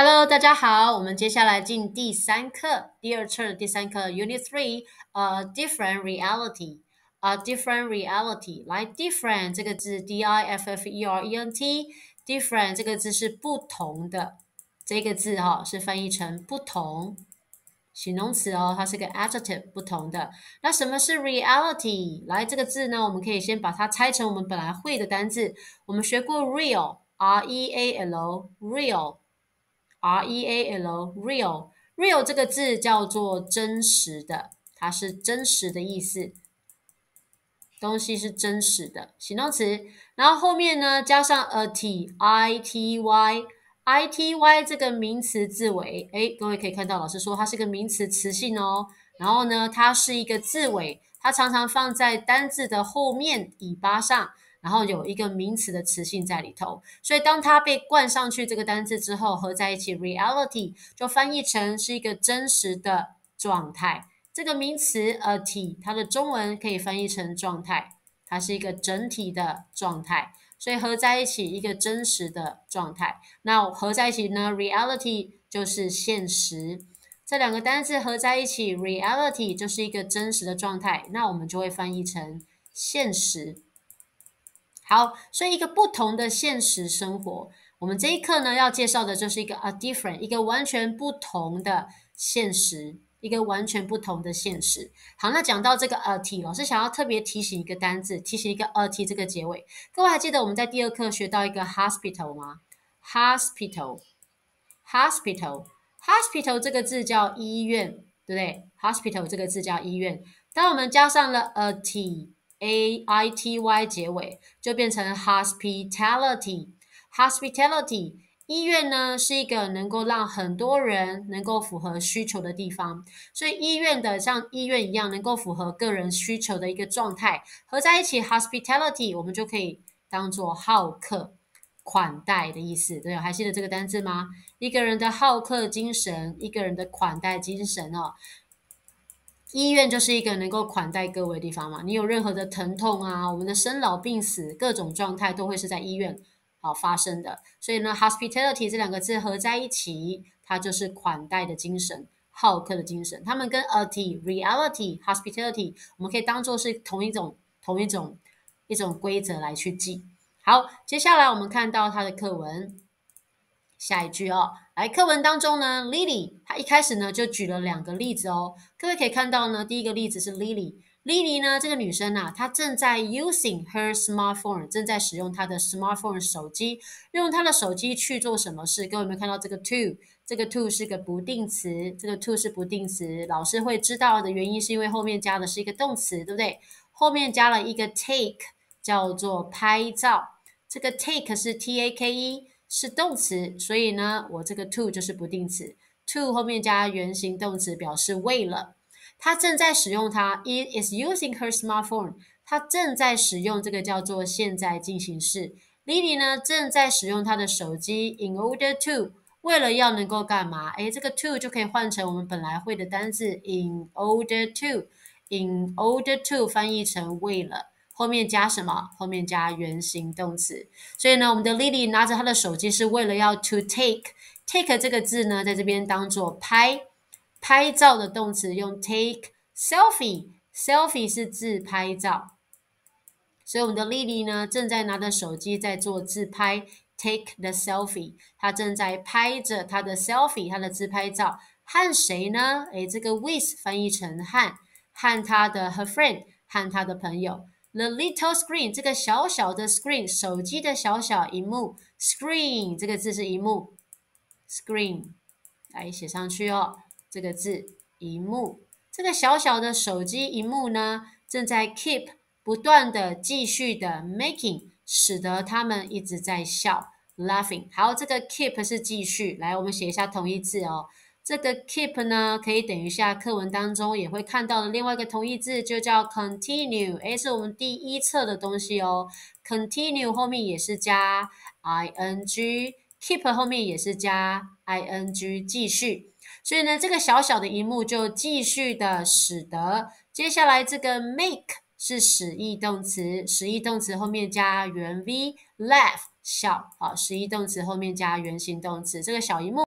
Hello，大家好，我们接下来进第三课，第二册的第三课，Unit Three，呃，Different Reality，A d i f f e r e n t Reality，来，Different 这个字，D-I-F-F-E-R-E-N-T，Different 这个字是不同的，这个字哈是翻译成不同，形容词哦，它是个 adjective，不同的。那什么是 Reality？来，这个字呢，我们可以先把它拆成我们本来会的单字，我们学过 Real，R-E-A-L，Real。R E A L real real 这个字叫做真实的，它是真实的意思，东西是真实的，形容词。然后后面呢加上 a T I T Y I T Y 这个名词字尾，哎，各位可以看到老师说它是个名词词性哦。然后呢，它是一个字尾，它常常放在单字的后面尾巴上。然后有一个名词的词性在里头，所以当它被冠上去这个单词之后，合在一起，reality 就翻译成是一个真实的状态。这个名词 a t，它的中文可以翻译成状态，它是一个整体的状态，所以合在一起一个真实的状态。那合在一起呢，reality 就是现实。这两个单词合在一起，reality 就是一个真实的状态，那我们就会翻译成现实。好，所以一个不同的现实生活，我们这一课呢要介绍的就是一个 a different，一个完全不同的现实，一个完全不同的现实。好，那讲到这个 a t，老师想要特别提醒一个单字，提醒一个 a t 这个结尾。各位还记得我们在第二课学到一个 hospital 吗？hospital，hospital，hospital 这个字叫医院，对不对？hospital 这个字叫医院。当我们加上了 a t。a i t y 结尾就变成 hospitality，hospitality 医院呢是一个能够让很多人能够符合需求的地方，所以医院的像医院一样能够符合个人需求的一个状态，合在一起 hospitality，我们就可以当做好客款待的意思。对，还记得这个单字吗？一个人的好客精神，一个人的款待精神哦。医院就是一个能够款待各位的地方嘛。你有任何的疼痛啊，我们的生老病死各种状态都会是在医院好发生的。所以呢，hospitality 这两个字合在一起，它就是款待的精神、好客的精神。他们跟 a t reality hospitality，我们可以当做是同一种、同一种一种规则来去记。好，接下来我们看到它的课文。下一句哦，来课文当中呢，Lily 她一开始呢就举了两个例子哦，各位可以看到呢，第一个例子是 Lily，Lily 呢这个女生啊，她正在 using her smartphone，正在使用她的 smartphone 手机，用她的手机去做什么事？各位有没有看到这个 to？这个 to 是个不定词，这个 to 是不定词，老师会知道的原因是因为后面加的是一个动词，对不对？后面加了一个 take，叫做拍照，这个 take 是 t a k e。是动词，所以呢，我这个 to 就是不定词，to 后面加原形动词表示为了。他正在使用它 i t is using her smartphone，他正在使用这个叫做现在进行式。Lily 呢正在使用她的手机，in order to，为了要能够干嘛？诶，这个 to 就可以换成我们本来会的单字，in order to，in order to 翻译成为了。后面加什么？后面加原形动词。所以呢，我们的 Lily 拿着她的手机是为了要 to take。take 这个字呢，在这边当做拍拍照的动词，用 take selfie。selfie 是自拍照。所以我们的 Lily 呢，正在拿着手机在做自拍，take the selfie。她正在拍着她的 selfie，她的自拍照。和谁呢？诶，这个 with 翻译成和，和她的 her friend，和她的朋友。The little screen，这个小小的 screen，手机的小小荧幕，screen 这个字是荧幕，screen 来写上去哦。这个字荧幕，这个小小的手机荧幕呢，正在 keep 不断的继续的 making，使得他们一直在笑，laughing。好，这个 keep 是继续，来我们写一下同义字哦。这个 keep 呢，可以等一下课文当中也会看到的另外一个同义字，就叫 continue。诶，是我们第一册的东西哦。continue 后面也是加 i n g，keep 后面也是加 i n g，继续。所以呢，这个小小的一幕就继续的使得接下来这个 make 是使役动词，使役动词后面加原 v l e f t 笑啊，使役动词后面加原形动词，这个小一幕。